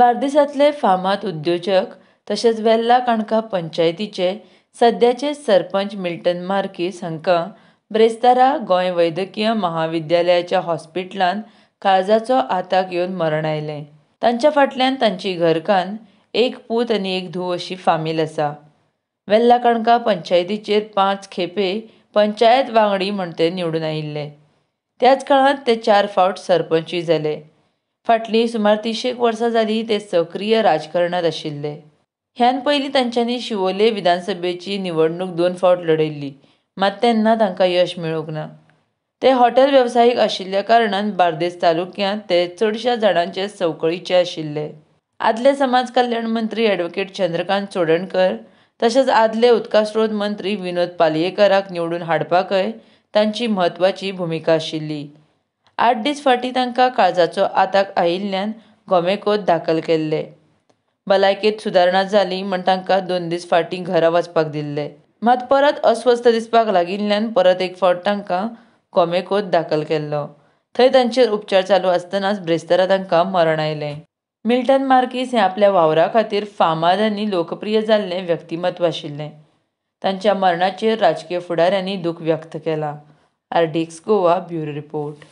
बार्देसातले फामाद उद्योजक तशेंच वेल्ला काणका पंचायतीचे सद्याचे सरपंच मिल्टन मार्कीस हांकां ब्रेस्तारा गोंय वैद्यकीय महाविद्यालयाच्या हॉस्पिटलांत काळजाचो आताक येवन मरण आयलें तांच्या फाटल्यान तांची घरकान एक पूत आनी एक धूव अशी फामील आसा वेल्ला काणका पंचायतीचेर पांच खेपे पंचायत वांगडी म्हण ते निवडून आयिल्ले त्याच काळांत ते चार फावट सरपंचूय जाले फाटली सुमार तिशेक वर्सां जालीं ते सक्रिय राजकारणात आशिल्ले ह्यान पहिली तांच्यांनी शिवोले विधानसभेची निवडणूक दोन फावट लडयिल्ली मात तेन्ना तांकां यश मेळूंक ना ते हॉटेल वेवसायीक आशिल्ल्या कारणान बार्देस तालुक्यांत ते चडशा जाणांचे सवकळीचे आशिल्ले आदले समाज कल्याण मंत्री ॲडव्होकेट चंद्रकांत चोडणकर तशेंच आदले उदका मंत्री विनोद पालयेकाराक निवडून हाडपाकय तांची म्हत्वाची भुमिका आशिल्ली आठ दीस फाटीं तांकां काळजाचो आताक आयिल्ल्यान गोमेकोत दाखल केल्ले भलायकेंत सुदारणा जाली म्हण तांकां दोन दीस फाटीं घरा वचपाक दिल्ले मात परत अस्वस्थ दिसपाक लागिल्ल्यान परत एक फावट तांकां दाखल केल्लो थंय तांचेर उपचार चालू आसतनाच ब्रेस्तारा तांकां मरण आयलें मिल्टन मार्कीस हें आपल्या वावरा खातीर फामाद आनी लोकप्रिय जाल्लें व्यक्तिमत्व आशिल्लें तांच्या मरणाचेर राजकीय फुडाऱ्यांनी दूख व्यक्त केलां आर गोवा ब्युरो रिपोर्ट